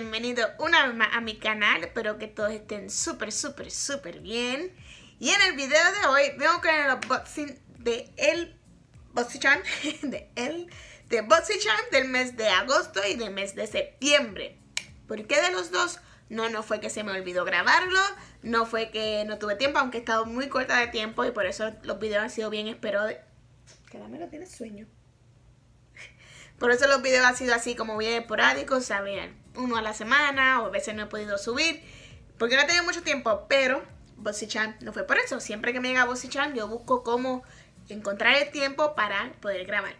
bienvenido una vez más a mi canal, espero que todos estén súper, súper, súper bien. Y en el video de hoy vengo con el unboxing de el BoxyCharm, de el, de BoxyCharm del mes de agosto y del mes de septiembre. ¿Por qué de los dos? No, no fue que se me olvidó grabarlo, no fue que no tuve tiempo, aunque he estado muy corta de tiempo y por eso los videos han sido bien esperados. mero tiene sueño. Por eso los videos han sido así como bien esporádicos, sabían uno a la semana o a veces no he podido subir porque no he tenido mucho tiempo, pero Bossy no fue por eso. Siempre que me llega Bossy yo busco cómo encontrar el tiempo para poder grabar.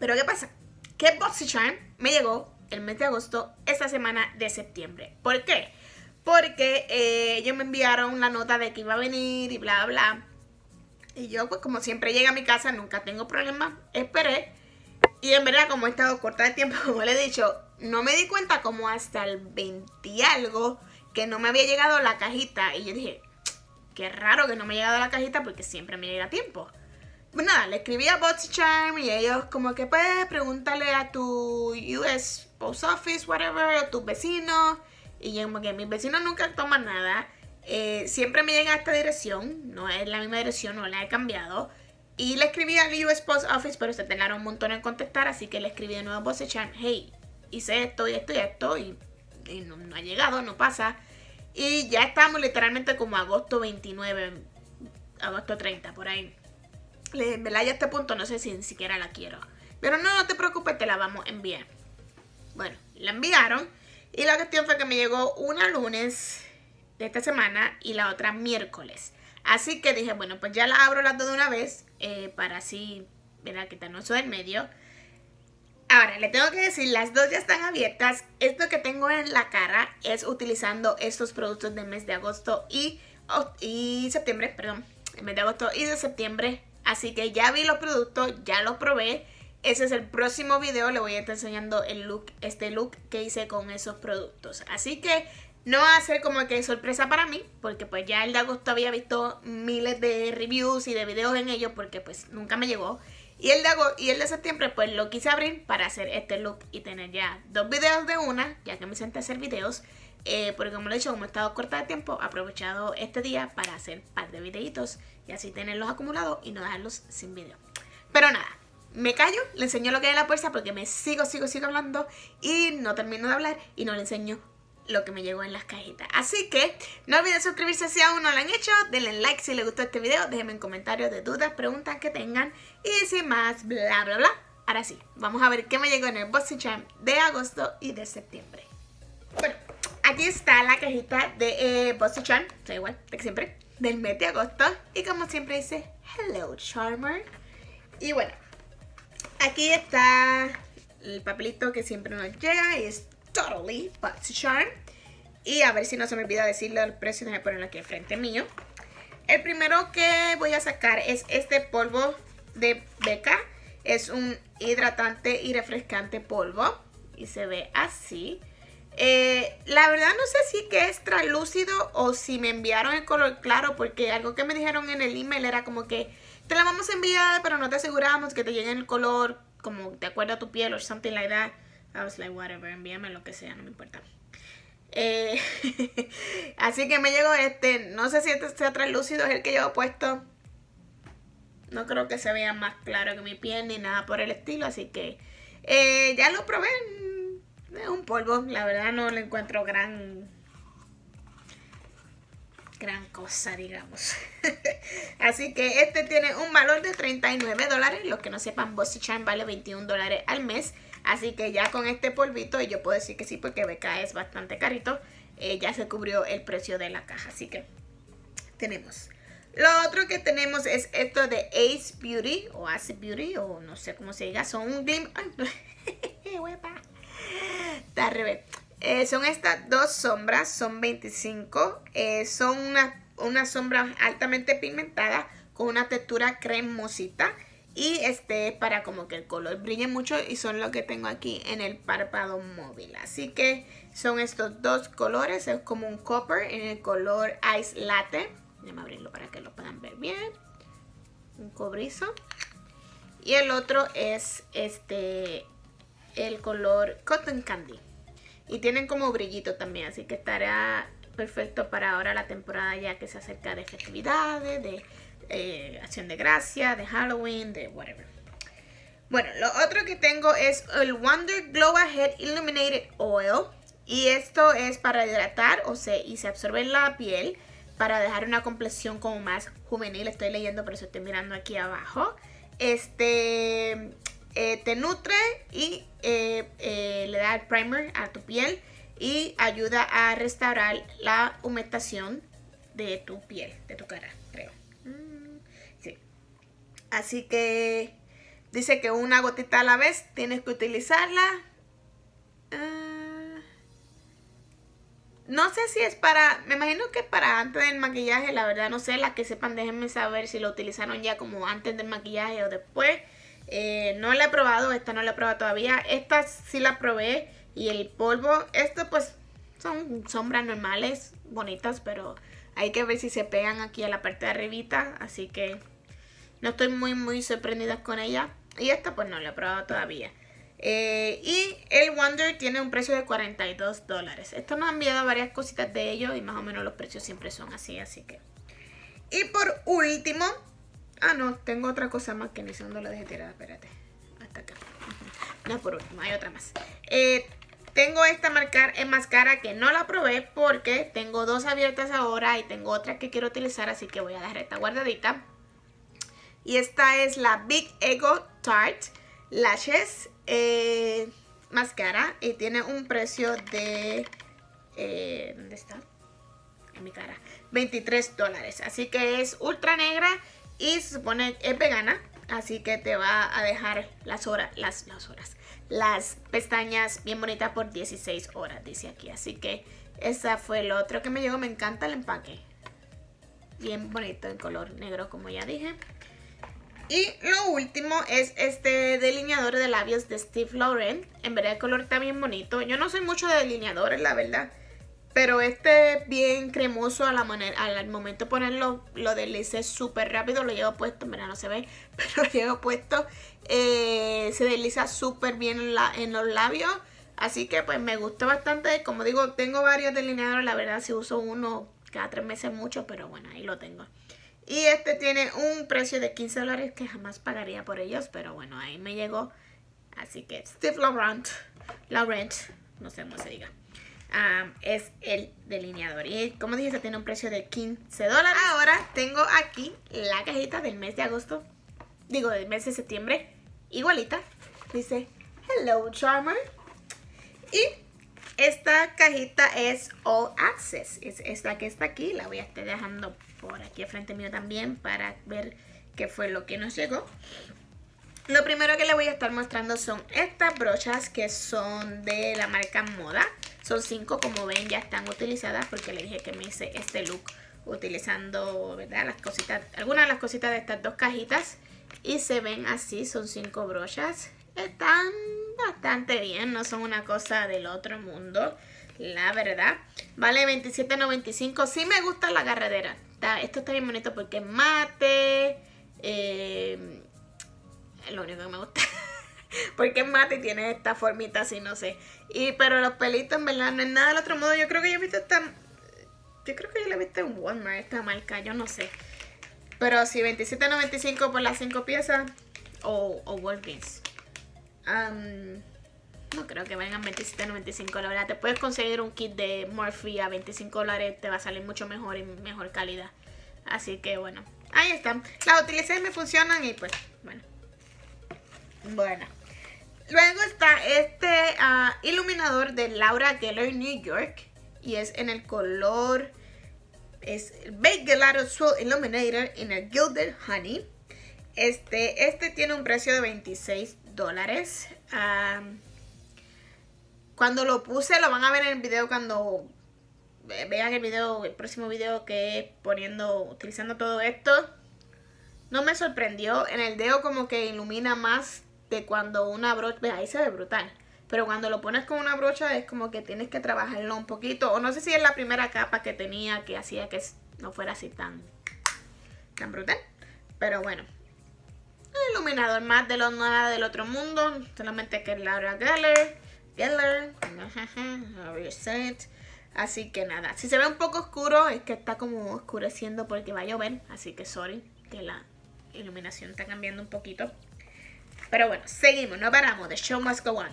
Pero ¿qué pasa? Que Bossy me llegó el mes de agosto, esta semana de septiembre. ¿Por qué? Porque eh, ellos me enviaron la nota de que iba a venir y bla, bla. Y yo, pues como siempre llega a mi casa, nunca tengo problemas, esperé. Y en verdad, como he estado corta de tiempo, como le he dicho, no me di cuenta como hasta el 20 algo que no me había llegado la cajita. Y yo dije, qué raro que no me haya llegado la cajita porque siempre me llega a tiempo. Pues nada, le escribí a BotsyCharm y ellos como que pues pregúntale a tu US Post Office, whatever, a tus vecinos. Y yo como que mis vecinos nunca toman nada. Eh, siempre me llega a esta dirección, no es la misma dirección, no la he cambiado. Y le escribí al US Post Office, pero se tardaron un montón en contestar, así que le escribí de nuevo a Charm hey, hice esto y esto y esto y, no, ha llegado, no pasa. Y ya estamos literalmente como agosto 29, agosto 30, por ahí. ya a este punto no sé si ni siquiera la quiero. Pero no, no te preocupes, te la vamos a enviar. Bueno, la enviaron. Y la cuestión fue que me llegó una lunes de esta semana y la otra miércoles. Así que dije, bueno, pues ya la abro las dos de una vez eh, para así, ¿verdad? Quitarnos eso del medio. Ahora, le tengo que decir, las dos ya están abiertas. Esto que tengo en la cara es utilizando estos productos del mes de agosto oh, y, septiembre, perdón, el mes de agosto y de septiembre. Así que ya vi los productos, ya los probé. Ese es el próximo video, le voy a estar enseñando el look, este look que hice con esos productos. Así que no va a ser como que sorpresa para mí, porque pues ya el de agosto había visto miles de reviews y de videos en ellos, porque pues nunca me llegó. Y el, de y el de septiembre pues lo quise abrir para hacer este look y tener ya dos videos de una, ya que me senté a hacer videos. Eh, porque como lo he dicho, como he estado corta de tiempo, he aprovechado este día para hacer un par de videitos y así tenerlos acumulados y no dejarlos sin video. Pero nada, me callo, le enseño lo que hay en la puerta porque me sigo, sigo, sigo hablando y no termino de hablar y no le enseño lo que me llegó en las cajitas. Así que no olviden suscribirse si aún no lo han hecho, denle like si les gustó este video, déjenme en comentarios de dudas, preguntas que tengan y sin más, bla bla bla. Ahora sí, vamos a ver qué me llegó en el Bossy Champ de agosto y de septiembre. Bueno, aquí está la cajita de eh, da igual, de siempre, del mes de agosto. Y como siempre dice, Hello Charmer. Y bueno, aquí está el papelito que siempre nos llega y es Totally to Charm. Y a ver si no se me olvida decirle el precio, que poner aquí frente mío. El primero que voy a sacar es este polvo de Beca. Es un hidratante y refrescante polvo. Y se ve así. Eh, la verdad no sé si que es translúcido o si me enviaron el color claro. Porque algo que me dijeron en el email era como que te la vamos a enviar pero no te aseguramos que te llegue el color como de acuerdo a tu piel o something like that. I was like, whatever, envíame lo que sea, no me importa. Eh, así que me llegó este, no sé si este sea translúcido, es el que yo he puesto. No creo que se vea más claro que mi piel ni nada por el estilo, así que eh, ya lo probé. Es un polvo, la verdad no le encuentro gran gran cosa, digamos. Así que este tiene un valor de 39 dólares. Los que no sepan, Bossy Charm vale 21 dólares al mes. Así que ya con este polvito, y yo puedo decir que sí porque Beca es bastante carito, eh, ya se cubrió el precio de la caja. Así que tenemos. Lo otro que tenemos es esto de Ace Beauty o Ace Beauty o no sé cómo se diga. Son un glim... Está revés. Eh, son estas dos sombras, son 25. Eh, son una sombra altamente pigmentada con una textura cremosita y este para como que el color brille mucho y son lo que tengo aquí en el párpado móvil así que son estos dos colores es como un copper en el color ice latte déjame abrirlo para que lo puedan ver bien un cobrizo y el otro es este el color cotton candy y tienen como brillito también así que estará perfecto para ahora la temporada ya que se acerca de festividades de eh, Acción de Gracia, de Halloween, de whatever. Bueno, lo otro que tengo es el Wonder Glow Ahead Illuminated Oil. Y esto es para hidratar o sea, y se absorbe en la piel para dejar una complexión como más juvenil. Estoy leyendo, por eso estoy mirando aquí abajo. Este eh, te nutre y eh, le da el primer a tu piel y ayuda a restaurar la humectación de tu piel, de tu cara. Así que dice que una gotita a la vez tienes que utilizarla. Ah, no sé si es para, me imagino que para antes del maquillaje, la verdad no sé, las que sepan déjenme saber si lo utilizaron ya como antes del maquillaje o después. Eh, no la he probado, esta no la he probado todavía, esta sí la probé y el polvo, esto pues son sombras normales, bonitas, pero hay que ver si se pegan aquí a la parte de arribita, así que no estoy muy, muy sorprendida con ella. Y esta pues no la he probado todavía. Eh, y el Wonder tiene un precio de 42 dólares. Esto nos ha enviado varias cositas de ellos y más o menos los precios siempre son así, así que... Y por último... Ah, no, tengo otra cosa más que ni siquiera la dejé tirada, espérate. Hasta acá. No, por último, hay otra más. Eh, tengo esta marcar en máscara que no la probé porque tengo dos abiertas ahora y tengo otra que quiero utilizar, así que voy a dejar esta guardadita y esta es la Big Ego Tarte Lashes eh, Máscara. Y tiene un precio de... Eh, ¿Dónde está? En mi cara. 23 dólares. Así que es ultra negra y se supone es vegana. Así que te va a dejar las horas, las, horas, las pestañas bien bonitas por 16 horas, dice aquí. Así que esa fue el otro que me llegó. Me encanta el empaque. Bien bonito en color negro, como ya dije. Y lo último es este delineador de labios de Steve Laurent. En verdad el color está bien bonito. Yo no soy mucho de delineadores, la verdad. Pero este es bien cremoso a la al momento de ponerlo, lo deslicé súper rápido, lo llevo puesto, verdad no se ve, pero lo llevo puesto, eh, se desliza súper bien en, en, los labios, así que pues me gustó bastante, como digo, tengo varios delineadores, la verdad si uso uno cada tres meses mucho, pero bueno, ahí lo tengo. Y este tiene un precio de 15 dólares que jamás pagaría por ellos, pero bueno, ahí me llegó. Así que Steve Laurent, Laurent, no sé cómo se diga, es el delineador. Y como dije, se este tiene un precio de 15 dólares. Ahora tengo aquí la cajita del mes de agosto, digo, del mes de septiembre, igualita. Dice, hello Charmer. Y esta cajita es All Access, es esta que está aquí, la voy a estar dejando por aquí frente mío también para ver qué fue lo que nos llegó. Lo primero que les voy a estar mostrando son estas brochas que son de la marca Moda. Son cinco, como ven ya están utilizadas porque le dije que me hice este look utilizando, ¿verdad? Las cositas, algunas de las cositas de estas dos cajitas. Y se ven así, son cinco brochas. Están bastante bien, no son una cosa del otro mundo, la verdad. Vale $27.95, sí me gusta la carretera. esto está bien bonito porque es mate, eh, lo único que me gusta. porque es mate y tiene esta formita así, no sé. Y pero los pelitos en verdad no es nada del otro modo, Yo creo que yo he visto esta... Yo creo que yo la he visto en Walmart, esta marca, yo no sé. Pero si $27.95 por las 5 piezas o, o no creo que vengan 27 95 la verdad. Te puedes conseguir un kit de Morphe a 25 dólares, te va a salir mucho mejor y mejor calidad. Así que bueno, ahí están. Las utilicé, me funcionan y pues, bueno. Bueno. Luego está este ah, iluminador de Laura Geller New York. Y es en el color... Es Bake Gelato Soul Illuminator in a Gilded Honey. Este, este tiene un precio de 26 dólares. Ah, cuando lo puse, lo van a ver en el video cuando vean el video, el próximo video que es poniendo, utilizando todo esto. No me sorprendió, en el dedo como que ilumina más de cuando una brocha, ahí se ve brutal. Pero cuando lo pones con una brocha es como que tienes que trabajarlo un poquito. O no sé si es la primera capa que tenía que hacía que no fuera así tan, tan brutal. Pero bueno. El iluminador más de los nada del otro mundo, solamente que es Laura Geller, Geller, Así que nada, si se ve un poco oscuro es que está como oscureciendo porque va a llover, así que sorry que la iluminación está cambiando un poquito. Pero bueno, seguimos, no paramos, the show must go on.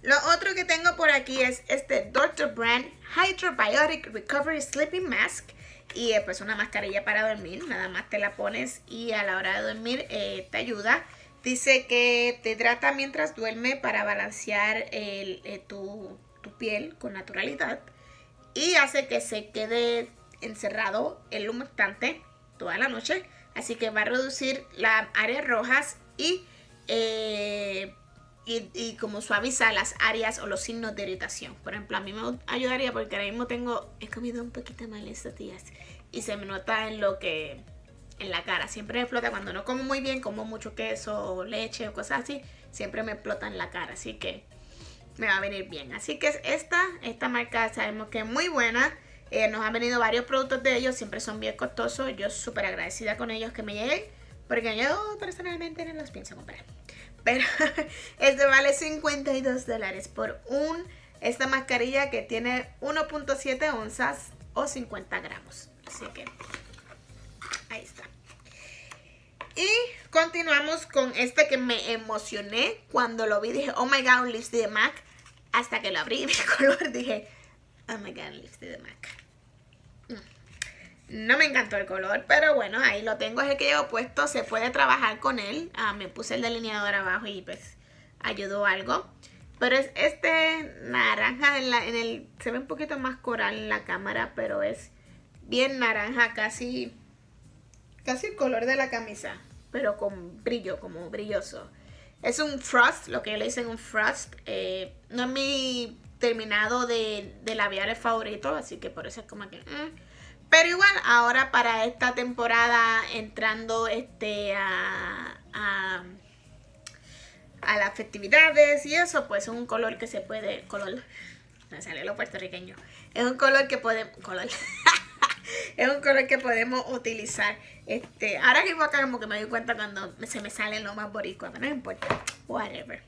Lo otro que tengo por aquí es este Dr. Brand Hydrobiotic Recovery Sleeping Mask y pues una mascarilla para dormir, nada más te la pones y a la hora de dormir eh, te ayuda. Dice que te hidrata mientras duerme para balancear eh, tu, piel con naturalidad y hace que se quede encerrado el humectante toda la noche, así que va a reducir las áreas rojas y eh, y, como suaviza las áreas o los signos de irritación. Por ejemplo, a mí me ayudaría porque ahora mismo tengo, he comido un poquito mal estos días y se me nota en lo que, en la cara. Siempre me explota cuando no como muy bien, como mucho queso o leche o cosas así, siempre me explota en la cara. Así que me va a venir bien. Así que esta, esta marca sabemos que es muy buena. Eh, nos han venido varios productos de ellos, siempre son bien costosos. Yo súper agradecida con ellos que me lleguen, porque yo personalmente no los pienso comprar. Pero este vale 52 dólares por un, esta mascarilla que tiene 1.7 onzas o 50 gramos. Así que ahí está. Y continuamos con este que me emocioné cuando lo vi. Dije, oh my god, un lipstick de MAC. Hasta que lo abrí y el color dije, oh my god, un lipstick de MAC. No me encantó el color, pero bueno, ahí lo tengo, es el que llevo puesto, se puede trabajar con él. Ah, me puse el delineador abajo y pues ayudó algo. Pero es este naranja, en, el, se ve un poquito más coral en la cámara, pero es bien naranja, casi, casi el color de la camisa, pero con brillo, como brilloso. Es un frost, lo que yo le hice un frost. Eh, no es mi terminado de, labiales favorito, así que por eso es como que... Mm, pero igual, ahora para esta temporada, entrando este a, las festividades y eso, pues es un color que se puede. Color. Me sale lo puertorriqueño. Es un color que podemos. Color. es un color que podemos utilizar. Este, ahora mismo acá como que me doy cuenta cuando se me salen lo más boricua, pero no importa. Whatever.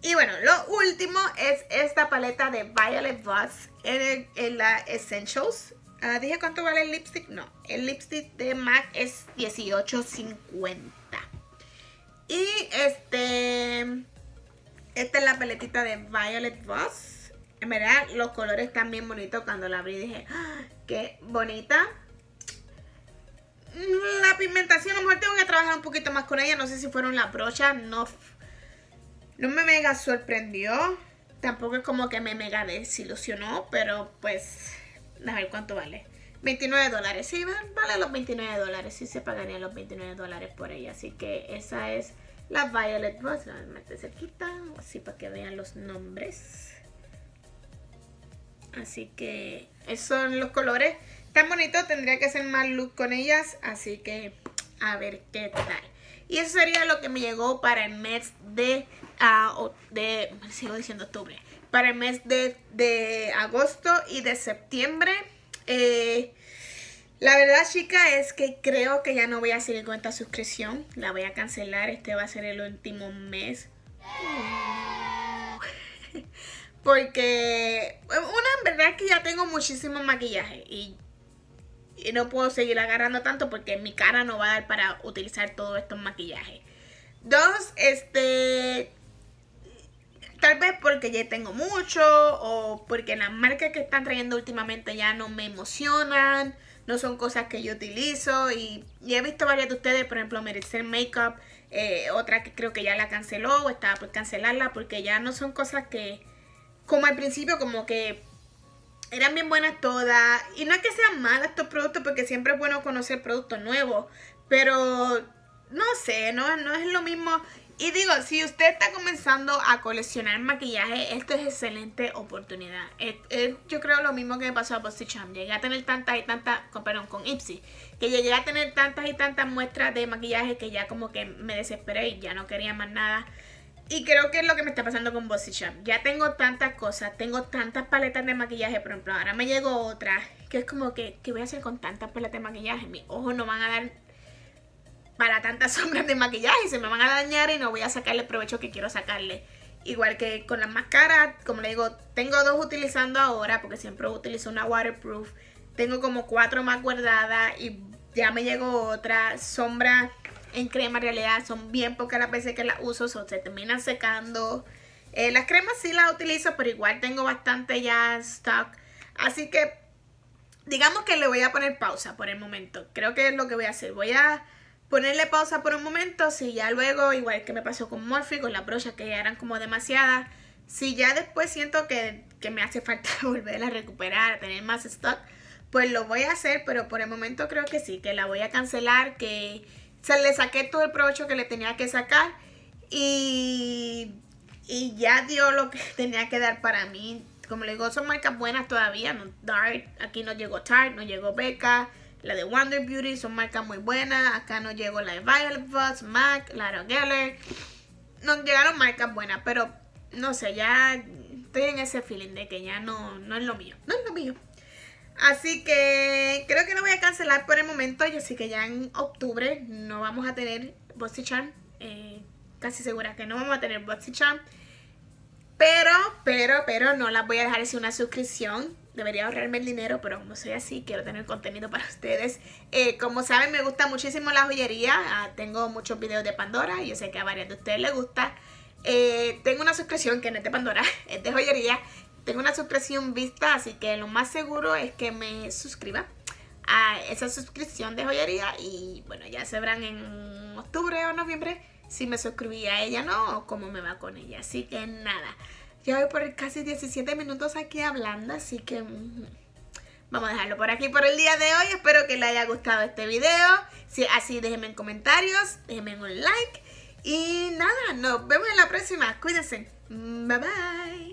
Y bueno, lo último es esta paleta de Violet Voss en, en la Essentials. ¿Dije cuánto vale el lipstick? No, el lipstick de MAC es $18.50. Y este... Esta es la paletita de Violet Voss. En verdad, los colores están bien bonitos. Cuando la abrí dije, ah, qué bonita. La pigmentación, a lo mejor tengo que trabajar un poquito más con ella. No sé si fueron las brochas. No, no me mega sorprendió. Tampoco es como que me mega desilusionó, pero pues a ver cuánto vale. 29 dólares, sí, vale los 29 dólares, sí se pagarían los 29 dólares por ella. Así que esa es la Violet Boss. la meter cerquita, así para que vean los nombres. Así que esos son los colores. Tan bonito, tendría que hacer más look con ellas, así que a ver qué tal. Y eso sería lo que me llegó para el mes de, ah, de sigo diciendo octubre, para el mes de, agosto y de septiembre. Eh, la verdad, chica, es que creo que ya no voy a seguir con esta suscripción. La voy a cancelar. Este va a ser el último mes. Porque, una, en verdad que ya tengo muchísimo maquillaje. Y, y, no puedo seguir agarrando tanto porque mi cara no va a dar para utilizar todos estos maquillajes. Dos, este... Tal vez porque ya tengo mucho o porque las marcas que están trayendo últimamente ya no me emocionan, no son cosas que yo utilizo y, he visto varias de ustedes, por ejemplo, Merecer Makeup, eh, otra que creo que ya la canceló o estaba por cancelarla porque ya no son cosas que, como al principio, como que eran bien buenas todas. Y no es que sean malas estos productos porque siempre es bueno conocer productos nuevos, pero no sé, no, no es lo mismo. Y digo, si usted está comenzando a coleccionar maquillaje, esto es excelente oportunidad. yo creo lo mismo que me pasó a Bossy Champ Llegué a tener tantas y tantas, con, perdón, con Ipsy, que llegué a tener tantas y tantas muestras de maquillaje que ya como que me desesperé y ya no quería más nada. Y creo que es lo que me está pasando con Bossy Ya tengo tantas cosas, tengo tantas paletas de maquillaje, por ejemplo, ahora me llegó otra, que es como que, ¿qué voy a hacer con tantas paletas de maquillaje? Mis ojos no van a dar para tantas sombras de maquillaje, se me van a dañar y no voy a sacarle el provecho que quiero sacarle. Igual que con las máscaras, como le digo, tengo dos utilizando ahora porque siempre utilizo una waterproof. Tengo como cuatro más guardadas y ya me llegó otra. Sombra en crema en realidad son bien pocas las veces que las uso, se terminan secando. Eh, las cremas sí las utilizo, pero igual tengo bastante ya stock. Así que digamos que le voy a poner pausa por el momento. Creo que es lo que voy a hacer. Voy a ponerle pausa por un momento, si ya luego, igual que me pasó con morphy con las brochas que ya eran como demasiadas, si ya después siento que, me hace falta volver a recuperar, a tener más stock, pues lo voy a hacer, pero por el momento creo que sí, que la voy a cancelar, que se le saqué todo el provecho que le tenía que sacar y, ya dio lo que tenía que dar para mí. Como le digo, son marcas buenas todavía, no, Dart, aquí no llegó Tart, no llegó Becca, la de Wonder Beauty, son marcas muy buenas. Acá no llegó la de Violet Voss, MAC, Lara Geller. Nos llegaron marcas buenas, pero no sé, ya estoy en ese feeling de que ya no, no es lo mío. No es lo mío. Así que creo que no voy a cancelar por el momento. Yo sé que ya en octubre no vamos a tener Bossy Charm. Eh, casi segura que no vamos a tener Bossy Charm. Pero, pero, pero no las voy a dejar sin una suscripción debería ahorrarme el dinero, pero como soy así, quiero tener contenido para ustedes. Eh, como saben, me gusta muchísimo la joyería. Ah, tengo muchos videos de Pandora. Yo sé que a varias de ustedes les gusta. Eh, tengo una suscripción que no es de Pandora, es de joyería. Tengo una suscripción vista, así que lo más seguro es que me suscriba a esa suscripción de joyería. Y bueno, ya se en octubre o noviembre si me suscribí a ella no o cómo me va con ella. Así que nada. Ya voy por casi 17 minutos aquí hablando, así que vamos a dejarlo por aquí por el día de hoy. Espero que les haya gustado este video. Si es así, déjenme en comentarios, déjenme un like. Y nada, nos vemos en la próxima. Cuídense. Bye bye.